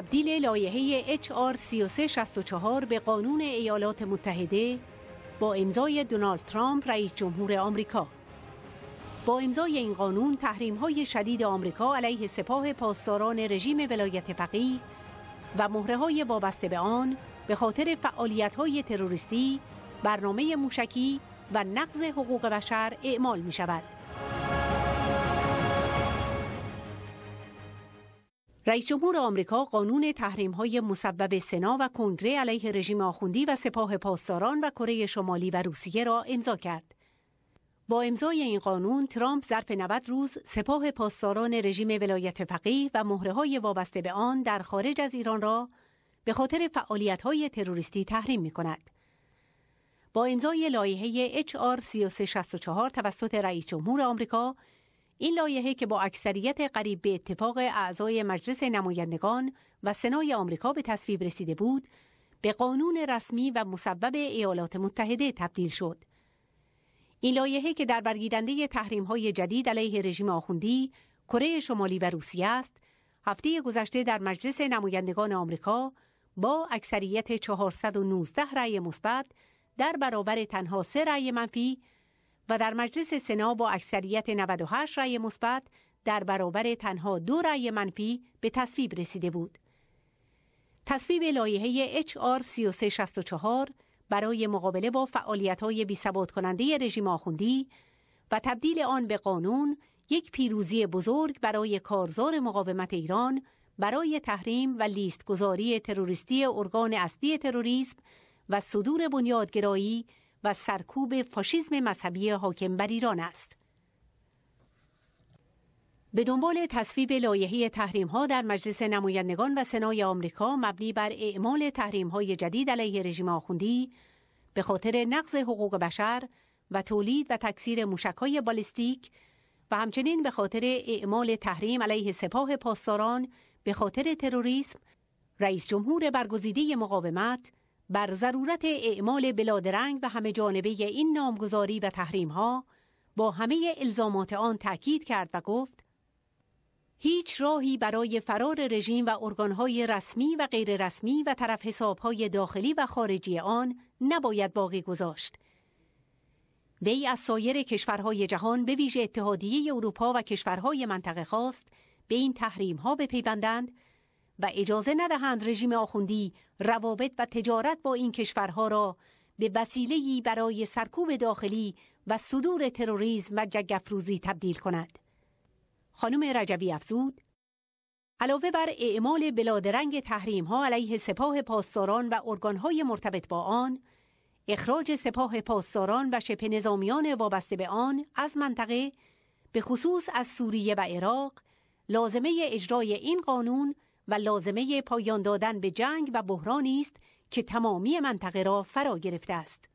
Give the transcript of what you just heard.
تبدیل لایحه HR 3364 به قانون ایالات متحده با امضای دونالد ترامپ رئیس جمهور آمریکا با امضای این قانون تحریم های شدید آمریکا علیه سپاه پاسداران رژیم ولایت فقیه و مهره های وابسته به آن به خاطر فعالیت های تروریستی، برنامه موشکی و نقض حقوق بشر اعمال می شود. رئیس جمهور آمریکا قانون تحریم های مسبب سنا و کنگره علیه رژیم آخوندی و سپاه پاسداران و کره شمالی و روسیه را امضا کرد. با امضای این قانون ترامپ ظرف 90 روز سپاه پاسداران رژیم ولایت فقیه و مهره های وابسته به آن در خارج از ایران را به خاطر فعالیت های تروریستی تحریم می کند. با امضای لایحه HR 3364 توسط رئیس جمهور آمریکا این لایحه که با اکثریت قریب به اتفاق اعضای مجلس نمایندگان و سنای آمریکا به تصویب رسیده بود به قانون رسمی و مسبب ایالات متحده تبدیل شد این لایحه که در برگیرنده های جدید علیه رژیم آخوندی کره شمالی و روسیه است هفته گذشته در مجلس نمایندگان آمریکا با اکثریت 419 رأی مثبت در برابر تنها سه رأی منفی و در مجلس سنا با اکثریت 98 رأی مثبت در برابر تنها دو رأی منفی به تصویب رسیده بود. تصویب لایحه HR 3364 برای مقابله با فعالیت‌های بی‌ثبات کننده رژیم آخوندی و تبدیل آن به قانون یک پیروزی بزرگ برای کارزار مقاومت ایران برای تحریم و گذاری تروریستی ارگان اصلی تروریسم و صدور بنیادگرایی و سرکوب فاشیسم مذهبی حاکم بر ایران است به دنبال تصویب لایحه تحریم ها در مجلس نمایندگان و سنای آمریکا مبنی بر اعمال تحریم های جدید علیه رژیم آخوندی به خاطر نقض حقوق بشر و تولید و تکثیر موشک های بالستیک و همچنین به خاطر اعمال تحریم علیه سپاه پاسداران به خاطر تروریسم رئیس جمهور برگزیده مقاومت بر ضرورت اعمال بلادرنگ و همه جانبه این نامگذاری و تحریم ها با همه الزامات آن تاکید کرد و گفت هیچ راهی برای فرار رژیم و ارگانهای رسمی و غیر رسمی و طرف حسابهای داخلی و خارجی آن نباید باقی گذاشت. وی از سایر کشورهای جهان به ویژه اتحادیه اروپا و کشورهای منطقه خواست به این تحریم ها بپیوندند و اجازه ندهند رژیم آخوندی روابط و تجارت با این کشورها را به وسیلهی برای سرکوب داخلی و صدور تروریزم و جگفروزی تبدیل کند. خانم رجوی افزود علاوه بر اعمال بلادرنگ تحریم ها علیه سپاه پاسداران و ارگانهای مرتبط با آن، اخراج سپاه پاسداران و شبه نظامیان وابسته به آن از منطقه به خصوص از سوریه و عراق لازمه اجرای این قانون و لازمه پایان دادن به جنگ و بحرانی است که تمامی منطقه را فرا گرفته است